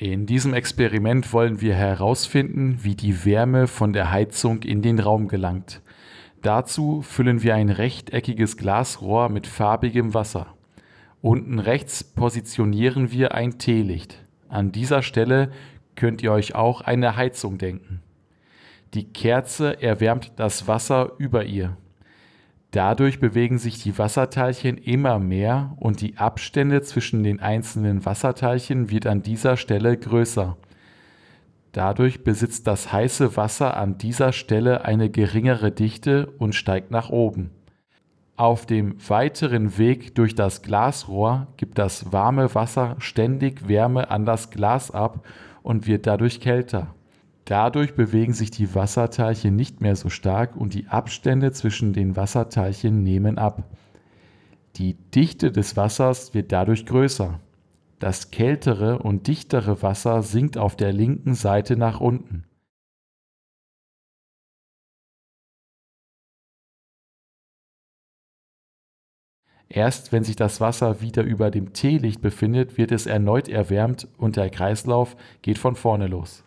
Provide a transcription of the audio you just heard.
In diesem Experiment wollen wir herausfinden, wie die Wärme von der Heizung in den Raum gelangt. Dazu füllen wir ein rechteckiges Glasrohr mit farbigem Wasser. Unten rechts positionieren wir ein Teelicht. An dieser Stelle könnt ihr euch auch eine Heizung denken. Die Kerze erwärmt das Wasser über ihr. Dadurch bewegen sich die Wasserteilchen immer mehr und die Abstände zwischen den einzelnen Wasserteilchen wird an dieser Stelle größer. Dadurch besitzt das heiße Wasser an dieser Stelle eine geringere Dichte und steigt nach oben. Auf dem weiteren Weg durch das Glasrohr gibt das warme Wasser ständig Wärme an das Glas ab und wird dadurch kälter. Dadurch bewegen sich die Wasserteilchen nicht mehr so stark und die Abstände zwischen den Wasserteilchen nehmen ab. Die Dichte des Wassers wird dadurch größer. Das kältere und dichtere Wasser sinkt auf der linken Seite nach unten. Erst wenn sich das Wasser wieder über dem Teelicht befindet, wird es erneut erwärmt und der Kreislauf geht von vorne los.